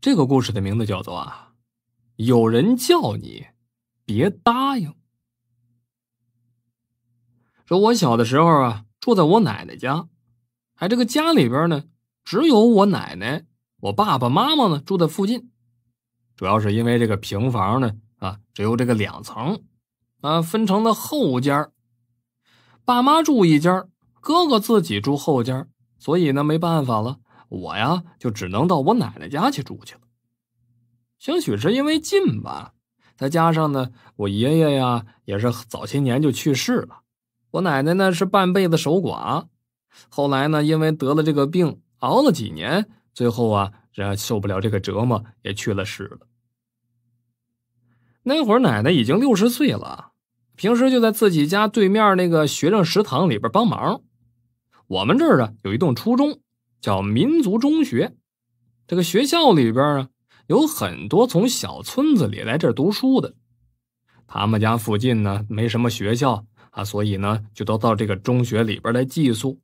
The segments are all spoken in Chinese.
这个故事的名字叫做啊，有人叫你别答应。说我小的时候啊，住在我奶奶家，哎，这个家里边呢，只有我奶奶，我爸爸妈妈呢住在附近，主要是因为这个平房呢啊，只有这个两层，啊，分成了后间爸妈住一间哥哥自己住后间所以呢，没办法了。我呀，就只能到我奶奶家去住去了。兴许是因为近吧，再加上呢，我爷爷呀也是早些年就去世了。我奶奶呢是半辈子守寡，后来呢因为得了这个病，熬了几年，最后啊，人受不了这个折磨，也去了世了。那会儿奶奶已经六十岁了，平时就在自己家对面那个学生食堂里边帮忙。我们这儿呢有一栋初中。叫民族中学，这个学校里边啊，有很多从小村子里来这读书的，他们家附近呢没什么学校啊，所以呢就都到这个中学里边来寄宿。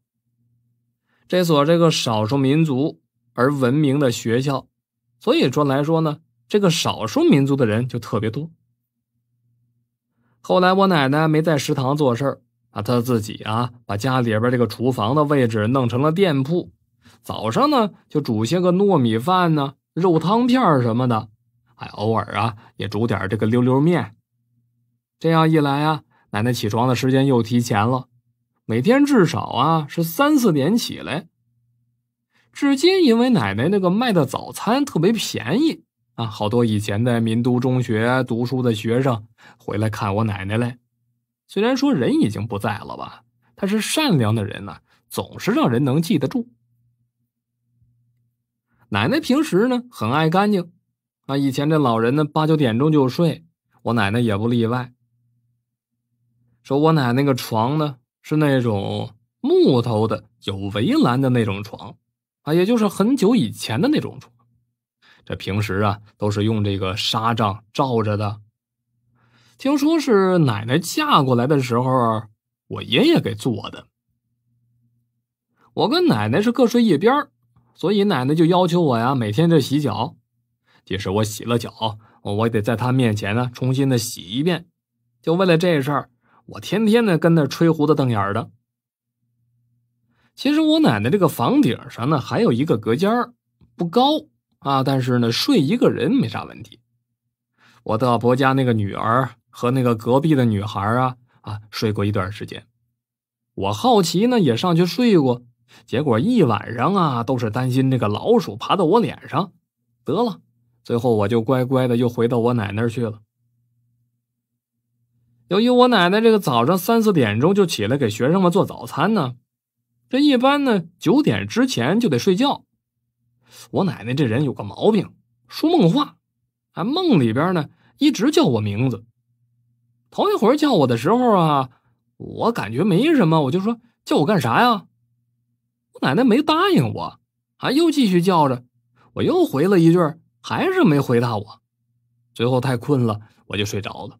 这所这个少数民族而闻名的学校，所以说来说呢，这个少数民族的人就特别多。后来我奶奶没在食堂做事儿啊，她自己啊把家里边这个厨房的位置弄成了店铺。早上呢，就煮些个糯米饭呢、肉汤片什么的，还偶尔啊也煮点这个溜溜面。这样一来啊，奶奶起床的时间又提前了，每天至少啊是三四点起来。至今，因为奶奶那个卖的早餐特别便宜啊，好多以前在民都中学读书的学生回来看我奶奶来。虽然说人已经不在了吧，但是善良的人呢，总是让人能记得住。奶奶平时呢很爱干净，啊，以前这老人呢八九点钟就睡，我奶奶也不例外。说我奶奶个床呢是那种木头的、有围栏的那种床，啊，也就是很久以前的那种床。这平时啊都是用这个纱帐罩着的。听说是奶奶嫁过来的时候，我爷爷给做的。我跟奶奶是各睡一边所以奶奶就要求我呀，每天这洗脚，即使我洗了脚，我也得在她面前呢重新的洗一遍，就为了这事儿，我天天呢跟那吹胡子瞪眼的。其实我奶奶这个房顶上呢还有一个隔间儿，不高啊，但是呢睡一个人没啥问题。我大伯家那个女儿和那个隔壁的女孩啊啊睡过一段时间，我好奇呢也上去睡过。结果一晚上啊，都是担心这个老鼠爬到我脸上。得了，最后我就乖乖的又回到我奶那儿去了。由于我奶奶这个早上三四点钟就起来给学生们做早餐呢，这一般呢九点之前就得睡觉。我奶奶这人有个毛病，说梦话，啊，梦里边呢一直叫我名字。头一回叫我的时候啊，我感觉没什么，我就说叫我干啥呀？奶奶没答应我，还又继续叫着，我又回了一句，还是没回答我。最后太困了，我就睡着了。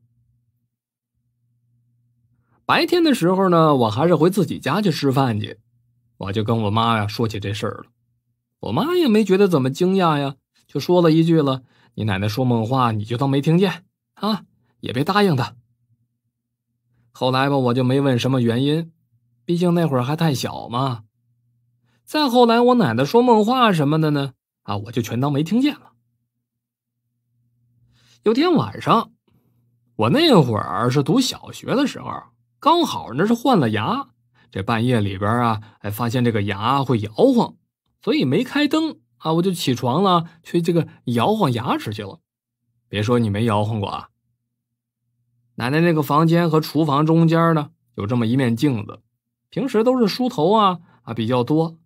白天的时候呢，我还是回自己家去吃饭去。我就跟我妈呀说起这事儿了，我妈也没觉得怎么惊讶呀，就说了一句了：“你奶奶说梦话，你就当没听见啊，也别答应她。”后来吧，我就没问什么原因，毕竟那会儿还太小嘛。再后来，我奶奶说梦话什么的呢？啊，我就全当没听见了。有天晚上，我那会儿是读小学的时候，刚好那是换了牙，这半夜里边啊，哎，发现这个牙会摇晃，所以没开灯啊，我就起床了，去这个摇晃牙齿去了。别说你没摇晃过啊，奶奶那个房间和厨房中间呢，有这么一面镜子，平时都是梳头啊啊比较多。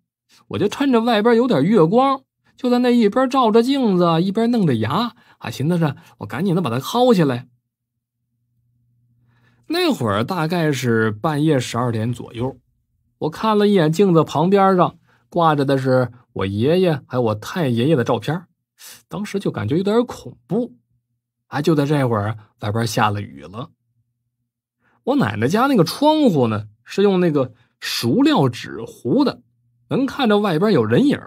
我就趁着外边有点月光，就在那一边照着镜子，一边弄着牙，啊，寻思着我赶紧的把它薅下来。那会儿大概是半夜十二点左右，我看了一眼镜子旁边上挂着的是我爷爷还有我太爷爷的照片，当时就感觉有点恐怖。啊，就在这会儿，外边下了雨了。我奶奶家那个窗户呢，是用那个熟料纸糊的。能看着外边有人影，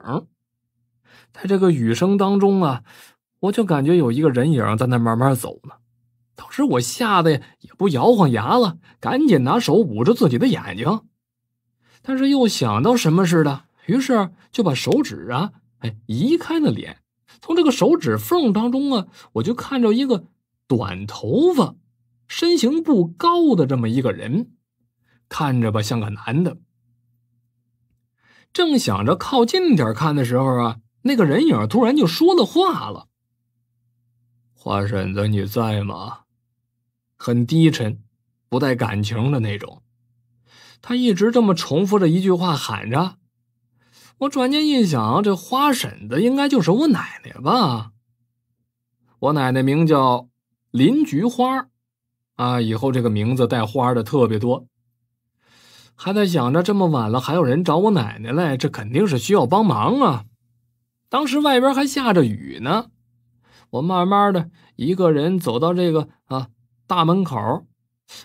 在这个雨声当中啊，我就感觉有一个人影在那慢慢走呢。当时我吓得也不摇晃牙了，赶紧拿手捂着自己的眼睛。但是又想到什么似的，于是就把手指啊，哎，移开了脸。从这个手指缝当中啊，我就看着一个短头发、身形不高的这么一个人，看着吧像个男的。正想着靠近点看的时候啊，那个人影突然就说了话了：“花婶子，你在吗？”很低沉，不带感情的那种。他一直这么重复着一句话喊着。我转念一想，这花婶子应该就是我奶奶吧？我奶奶名叫林菊花，啊，以后这个名字带花的特别多。还在想着这么晚了还有人找我奶奶来，这肯定是需要帮忙啊！当时外边还下着雨呢，我慢慢的一个人走到这个啊大门口，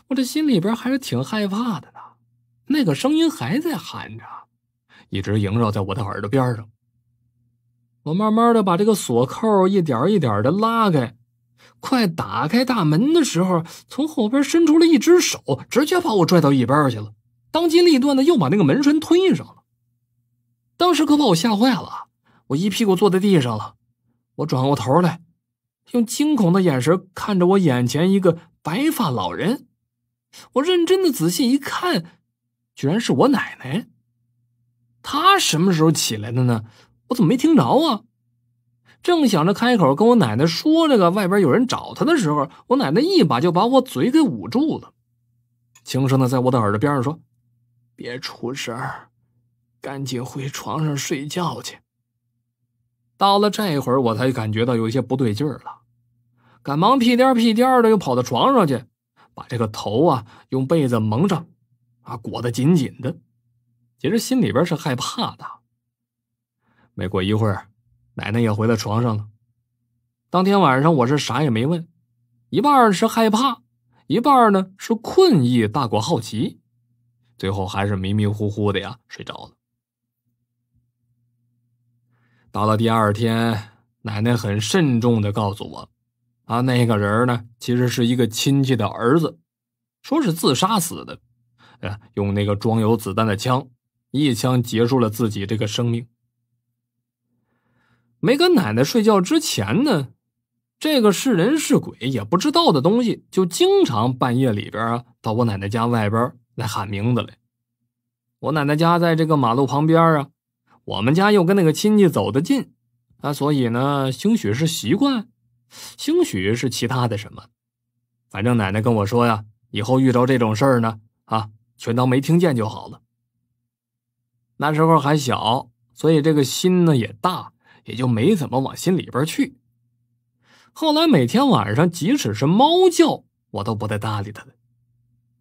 我这心里边还是挺害怕的呢。那个声音还在喊着，一直萦绕在我的耳朵边上。我慢慢的把这个锁扣一点一点的拉开，快打开大门的时候，从后边伸出了一只手，直接把我拽到一边去了。当机立断的又把那个门栓推上了，当时可把我吓坏了，我一屁股坐在地上了。我转过头来，用惊恐的眼神看着我眼前一个白发老人。我认真的仔细一看，居然是我奶奶。她什么时候起来的呢？我怎么没听着啊？正想着开口跟我奶奶说这个外边有人找她的时候，我奶奶一把就把我嘴给捂住了，轻声的在我的耳朵边上说。别出声儿，赶紧回床上睡觉去。到了这会儿，我才感觉到有些不对劲儿了，赶忙屁颠屁颠的又跑到床上去，把这个头啊用被子蒙上，啊裹得紧紧的。其实心里边是害怕的。没过一会儿，奶奶也回到床上了。当天晚上，我是啥也没问，一半是害怕，一半呢是困意大过好奇。最后还是迷迷糊糊的呀睡着了。到了第二天，奶奶很慎重的告诉我，啊，那个人呢其实是一个亲戚的儿子，说是自杀死的，呃，用那个装有子弹的枪一枪结束了自己这个生命。没跟奶奶睡觉之前呢，这个是人是鬼也不知道的东西，就经常半夜里边啊到我奶奶家外边。来喊名字了，我奶奶家在这个马路旁边啊，我们家又跟那个亲戚走得近，啊，所以呢，兴许是习惯，兴许是其他的什么，反正奶奶跟我说呀，以后遇到这种事儿呢，啊，全当没听见就好了。那时候还小，所以这个心呢也大，也就没怎么往心里边去。后来每天晚上，即使是猫叫，我都不带搭理它的。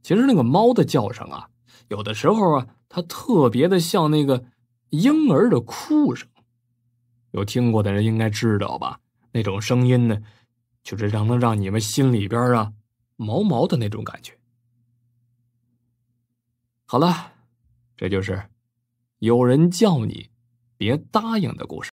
其实那个猫的叫声啊，有的时候啊，它特别的像那个婴儿的哭声，有听过的人应该知道吧？那种声音呢，就是让能让你们心里边啊毛毛的那种感觉。好了，这就是有人叫你别答应的故事。